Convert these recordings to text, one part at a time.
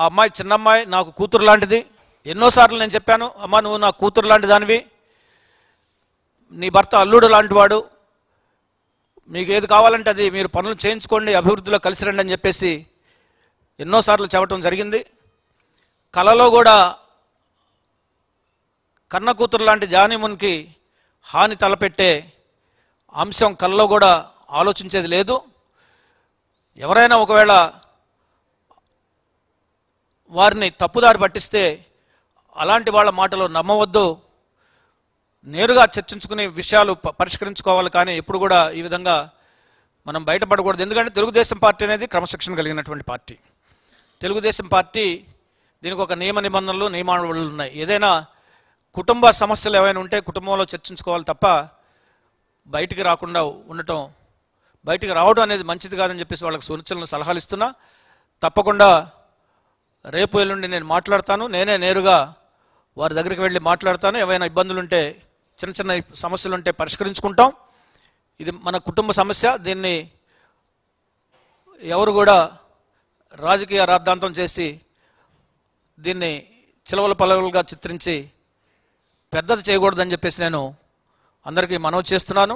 ఆ అమ్మాయి చిన్నమ్మాయి నాకు కూతురు లాంటిది ఎన్నోసార్లు నేను చెప్పాను అమ్మ నువ్వు నా కూతురు లాంటి దానివి నీ భర్త అల్లుడు లాంటివాడు మీకు ఏది కావాలంటే అది మీరు పనులు చేయించుకోండి అభివృద్ధిలో కలిసి రండి అని చెప్పేసి ఎన్నోసార్లు చెప్పటం జరిగింది కళలో కూడా కన్న కూతురు లాంటి జానీమున్కి హాని తలపెట్టే అంశం కళలో కూడా ఆలోచించేది లేదు ఎవరైనా ఒకవేళ వారిని తప్పుదారి పట్టిస్తే అలాంటి వాళ్ళ మాటలు నమ్మవద్దు నేరుగా చర్చించుకునే విషయాలు పరిష్కరించుకోవాలి కానీ ఎప్పుడు కూడా ఈ విధంగా మనం బయటపడకూడదు ఎందుకంటే తెలుగుదేశం పార్టీ అనేది క్రమశిక్షణ కలిగినటువంటి పార్టీ తెలుగుదేశం పార్టీ దీనికి ఒక నియమ నిబంధనలు నియమావళులు ఉన్నాయి ఏదైనా కుటుంబ సమస్యలు ఏమైనా ఉంటే కుటుంబంలో చర్చించుకోవాలి తప్ప బయటికి రాకుండా ఉండటం బయటికి రావడం అనేది మంచిది కాదని చెప్పేసి వాళ్ళకి సూచనలు సలహాలు ఇస్తున్నా తప్పకుండా రేపు ఎల్లుండి నేను మాట్లాడతాను నేనే నేరుగా వారి దగ్గరికి వెళ్ళి మాట్లాడతాను ఏవైనా ఇబ్బందులుంటే చిన్న చిన్న సమస్యలుంటే పరిష్కరించుకుంటాం ఇది మన కుటుంబ సమస్య దీన్ని ఎవరు కూడా రాజకీయ రాద్ధాంతం చేసి దీన్ని చిలవల పలవలుగా చిత్రించి పెద్దది చేయకూడదని చెప్పేసి నేను అందరికీ మనవి చేస్తున్నాను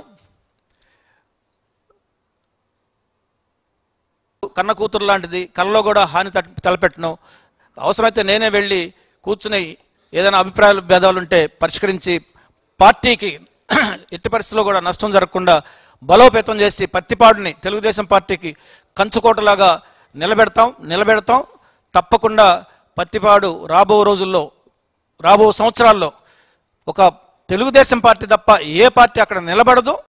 కన్న కూతురు లాంటిది కళ్ళలో కూడా హాని తలపెట్టను అవసరమైతే నేనే వెళ్ళి కూర్చుని ఏదైనా అభిప్రాయాలు భేదాలు ఉంటే పరిష్కరించి పార్టీకి ఎట్టి పరిస్థితుల్లో కూడా నష్టం జరగకుండా బలోపేతం చేసి పత్తిపాడుని తెలుగుదేశం పార్టీకి కంచుకోటలాగా నిలబెడతాం నిలబెడతాం తప్పకుండా పత్తిపాడు రాబో రోజుల్లో రాబో సంవత్సరాల్లో ఒక తెలుగుదేశం పార్టీ తప్ప ఏ పార్టీ అక్కడ నిలబడదు